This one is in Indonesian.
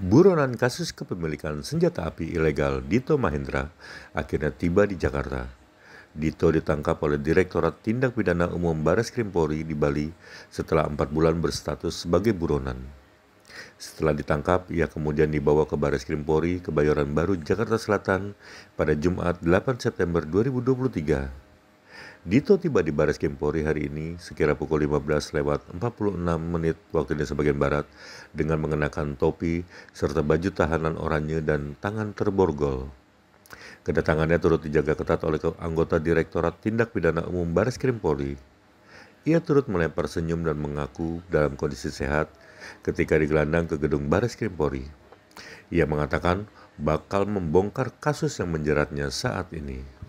Buronan kasus kepemilikan senjata api ilegal Dito Mahendra akhirnya tiba di Jakarta. Dito ditangkap oleh Direktorat Tindak Pidana Umum Baris Krim Polri di Bali setelah empat bulan berstatus sebagai buronan. Setelah ditangkap, ia kemudian dibawa ke Baris Krim Polri, Kebayoran Baru, Jakarta Selatan pada Jumat 8 September 2023 Dito tiba di Baris Kempori hari ini sekira pukul 15 lewat 46 menit waktu Indonesia bagian Barat dengan mengenakan topi serta baju tahanan oranye dan tangan terborgol. Kedatangannya turut dijaga ketat oleh anggota Direktorat Tindak Pidana Umum Baris Krim Polri. Ia turut melempar senyum dan mengaku dalam kondisi sehat ketika digelandang ke gedung Baris Krim Polri. Ia mengatakan bakal membongkar kasus yang menjeratnya saat ini.